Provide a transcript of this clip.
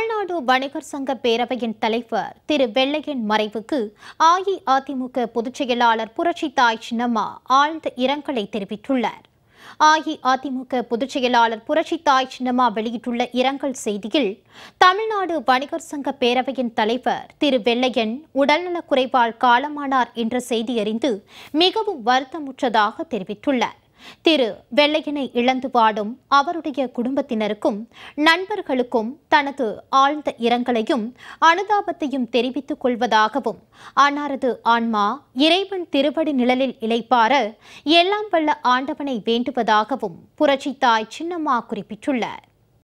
தமிழ்நாடு வணிகர் சங்க பேரவையின் தலைவர் திரு வெள்ளையன் மறைவுக்கு அஇஅதிமுக பொதுச் செயலாளர் புரட்சி தாய் சின்னம்மா ஆழ்ந்த இரங்கலை தெரிவித்துள்ளார் அஇஅதிமுக பொதுச் செயலாளர் புரட்சி தாய் சின்னம்மா வெளியிட்டுள்ள இரங்கல் செய்தியில் தமிழ்நாடு வணிகர் சங்க பேரவையின் தலைவர் திரு வெள்ளையன் உடல்நலக் குறைவால் காலமானார் என்ற செய்தி அறிந்து மிகவும் வருத்தமுற்றதாக தெரிவித்துள்ளார் திரு வெள்ளையனை இழந்து வாடும் அவருடைய குடும்பத்தினருக்கும் நண்பர்களுக்கும் தனது ஆழ்ந்த இரங்கலையும் அனுதாபத்தையும் தெரிவித்துக் கொள்வதாகவும் அன்னாரது ஆன்மா இறைவன் திருவடி நிழலில் இழைப்பார எல்லாம் வல்ல ஆண்டவனை வேண்டுவதாகவும் புரட்சி தாய் சின்னம்மா குறிப்பிட்டுள்ளார்